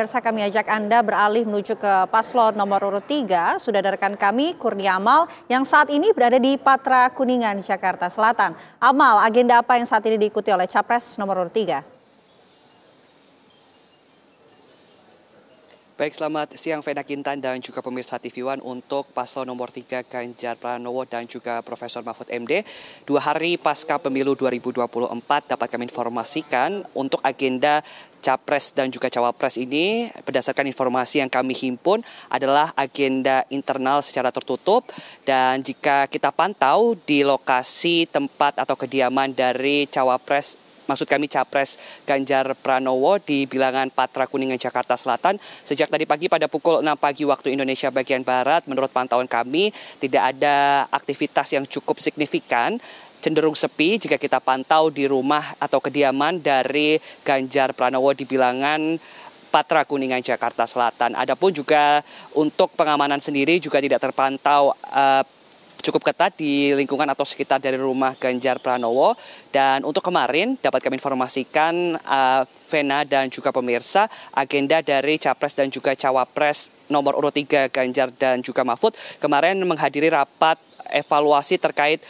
Pirsa kami ajak Anda beralih menuju ke paslon nomor urut 3. Sudah ada rekan kami Kurnia Amal yang saat ini berada di Patra Kuningan, Jakarta Selatan. Amal, agenda apa yang saat ini diikuti oleh Capres nomor urut 3? Baik, selamat siang Vena Kintan dan juga pemirsa TV One untuk paslon nomor 3 Ganjar Pranowo dan juga Profesor Mahfud MD. Dua hari pasca pemilu 2024 dapat kami informasikan untuk agenda capres dan juga cawapres ini berdasarkan informasi yang kami himpun adalah agenda internal secara tertutup dan jika kita pantau di lokasi tempat atau kediaman dari cawapres maksud kami capres Ganjar Pranowo di bilangan Patra Kuningan Jakarta Selatan sejak tadi pagi pada pukul 6 pagi waktu Indonesia bagian barat menurut pantauan kami tidak ada aktivitas yang cukup signifikan cenderung sepi jika kita pantau di rumah atau kediaman dari Ganjar Pranowo di bilangan Patra Kuningan Jakarta Selatan. Adapun juga untuk pengamanan sendiri juga tidak terpantau uh, cukup ketat di lingkungan atau sekitar dari rumah Ganjar Pranowo dan untuk kemarin dapat kami informasikan uh, Vena dan juga pemirsa agenda dari capres dan juga cawapres nomor urut 3 Ganjar dan juga Mahfud kemarin menghadiri rapat evaluasi terkait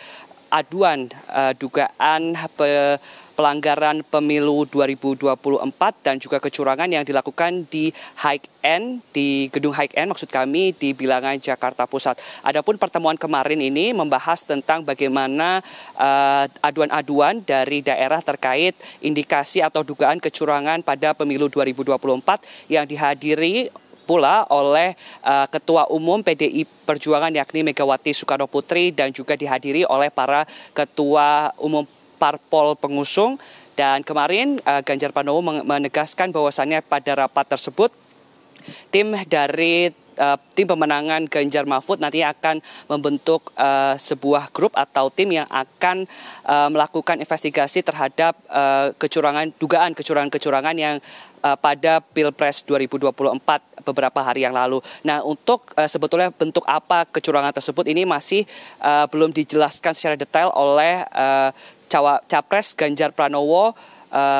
aduan uh, dugaan pe pelanggaran pemilu 2024 dan juga kecurangan yang dilakukan di High End di gedung High End maksud kami di bilangan Jakarta Pusat. Adapun pertemuan kemarin ini membahas tentang bagaimana eh, aduan-aduan uh, dari daerah terkait indikasi atau dugaan kecurangan pada pemilu 2024 yang dihadiri pula oleh uh, Ketua Umum PDI Perjuangan yakni Megawati Soekarno Putri dan juga dihadiri oleh para Ketua Umum Parpol pengusung dan kemarin uh, Ganjar Pranowo menegaskan bahwasannya pada rapat tersebut tim dari Eh, tim pemenangan Ganjar Mahfud nanti akan membentuk uh, sebuah grup atau tim yang akan uh, melakukan investigasi terhadap uh, kecurangan dugaan kecurangan-kecurangan yang pada Pilpres 2024 beberapa hari yang lalu. Nah, untuk uh, sebetulnya bentuk apa kecurangan tersebut ini masih uh, belum dijelaskan secara detail oleh uh, cawa, Capres Ganjar Pranowo uh,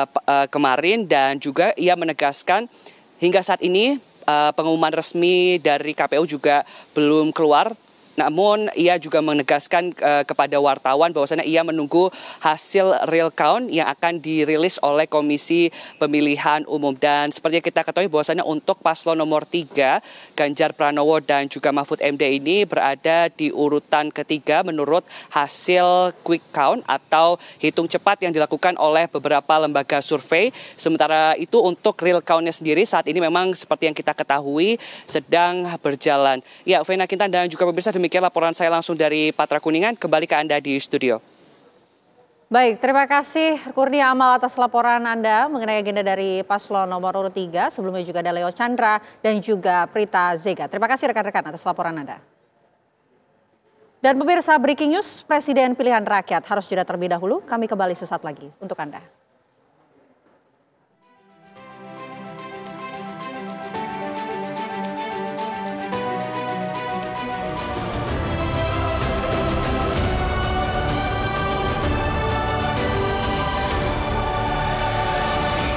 uh, kemarin dan juga ia menegaskan hingga saat ini Eh, pengumuman resmi dari KPU juga belum keluar namun ia juga menegaskan uh, kepada wartawan bahwasanya ia menunggu hasil real count yang akan dirilis oleh Komisi Pemilihan Umum dan seperti yang kita ketahui bahwasannya untuk paslon nomor 3 Ganjar Pranowo dan juga Mahfud MD ini berada di urutan ketiga menurut hasil quick count atau hitung cepat yang dilakukan oleh beberapa lembaga survei. Sementara itu untuk real countnya sendiri saat ini memang seperti yang kita ketahui sedang berjalan. Ya, Vena Kintan dan juga pemirsa demikian demikian laporan saya langsung dari Patra Kuningan. Kembali ke Anda di studio. Baik, terima kasih Kurnia Amal atas laporan Anda mengenai agenda dari paslon nomor urut 3. Sebelumnya juga ada Leo Chandra dan juga Prita Zega. Terima kasih rekan-rekan atas laporan Anda. Dan pemirsa Breaking News, Presiden Pilihan Rakyat harus jeda terlebih dahulu. Kami kembali sesaat lagi untuk Anda.